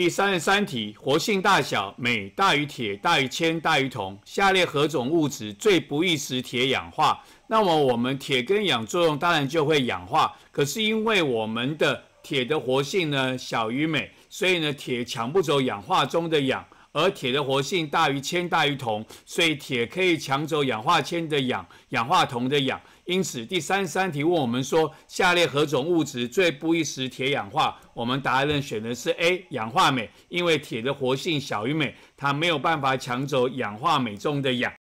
第三十三题，活性大小镁大于铁大于铅大于铜，下列何种物质最不易使铁氧化？那么我们铁跟氧作用，当然就会氧化。可是因为我们的铁的活性呢小于镁，所以呢铁抢不走氧化中的氧。而铁的活性大于铅大于铜，所以铁可以抢走氧化铅的氧、氧化铜的氧。因此第三三题问我们说，下列何种物质最不易使铁氧化？我们答案选的是 A 氧化镁，因为铁的活性小于镁，它没有办法抢走氧化镁中的氧。